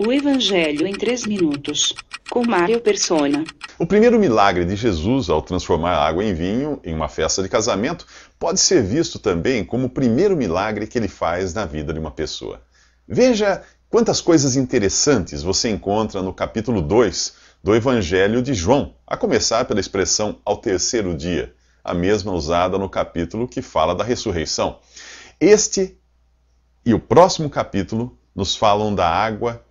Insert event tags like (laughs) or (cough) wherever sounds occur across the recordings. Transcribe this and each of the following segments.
O Evangelho em 3 minutos, com Mário Persona. O primeiro milagre de Jesus ao transformar água em vinho em uma festa de casamento pode ser visto também como o primeiro milagre que ele faz na vida de uma pessoa. Veja quantas coisas interessantes você encontra no capítulo 2 do Evangelho de João, a começar pela expressão ao terceiro dia, a mesma usada no capítulo que fala da ressurreição. Este e o próximo capítulo nos falam da água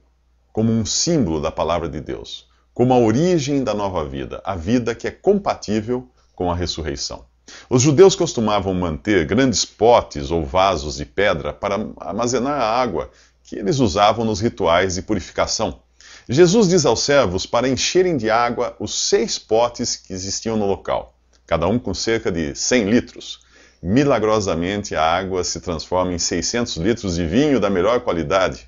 como um símbolo da palavra de Deus, como a origem da nova vida, a vida que é compatível com a ressurreição. Os judeus costumavam manter grandes potes ou vasos de pedra para armazenar a água que eles usavam nos rituais de purificação. Jesus diz aos servos para encherem de água os seis potes que existiam no local, cada um com cerca de 100 litros. Milagrosamente, a água se transforma em 600 litros de vinho da melhor qualidade,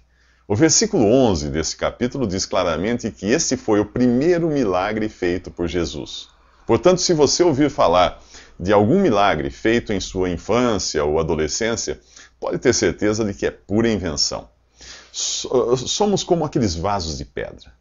o versículo 11 desse capítulo diz claramente que esse foi o primeiro milagre feito por Jesus. Portanto, se você ouvir falar de algum milagre feito em sua infância ou adolescência, pode ter certeza de que é pura invenção. Somos como aqueles vasos de pedra,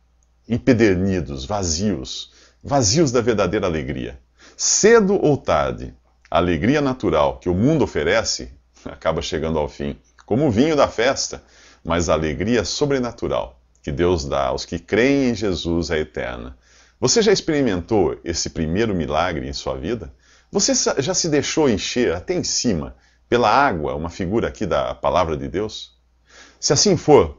empedernidos, vazios, vazios da verdadeira alegria. Cedo ou tarde, a alegria natural que o mundo oferece (laughs) acaba chegando ao fim, como o vinho da festa mas a alegria sobrenatural que Deus dá aos que creem em Jesus é eterna. Você já experimentou esse primeiro milagre em sua vida? Você já se deixou encher até em cima pela água, uma figura aqui da palavra de Deus? Se assim for,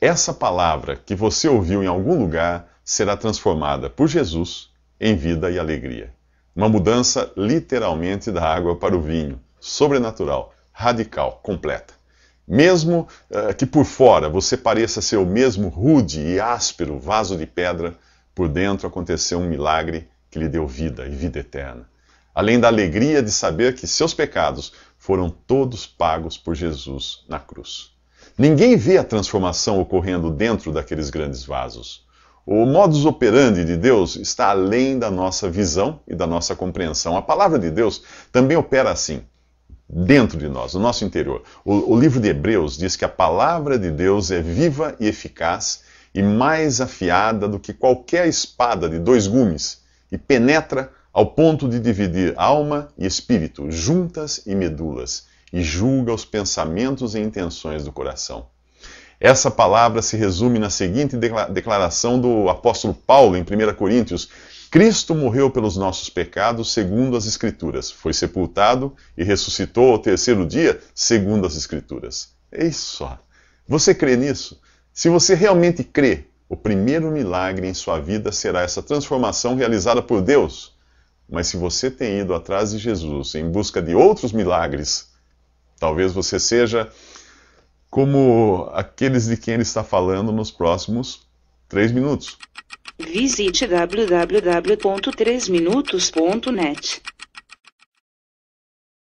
essa palavra que você ouviu em algum lugar será transformada por Jesus em vida e alegria. Uma mudança literalmente da água para o vinho, sobrenatural, radical, completa. Mesmo uh, que por fora você pareça ser o mesmo rude e áspero vaso de pedra, por dentro aconteceu um milagre que lhe deu vida e vida eterna. Além da alegria de saber que seus pecados foram todos pagos por Jesus na cruz. Ninguém vê a transformação ocorrendo dentro daqueles grandes vasos. O modus operandi de Deus está além da nossa visão e da nossa compreensão. A palavra de Deus também opera assim dentro de nós, no nosso interior. O, o, livro de Hebreus diz que a palavra de Deus é viva e eficaz e mais afiada do que qualquer espada de dois gumes e penetra ao ponto de dividir alma e espírito, juntas e medulas, e julga os pensamentos e intenções do coração. Essa palavra se resume na seguinte declaração do apóstolo Paulo em 1 Coríntios, Cristo morreu pelos nossos pecados, segundo as Escrituras. Foi sepultado e ressuscitou ao terceiro dia, segundo as Escrituras. isso só. Você crê nisso? Se você realmente crê, o primeiro milagre em sua vida será essa transformação realizada por Deus. Mas se você tem ido atrás de Jesus em busca de outros milagres, talvez você seja como aqueles de quem ele está falando nos próximos três minutos. Visite www.3minutos.net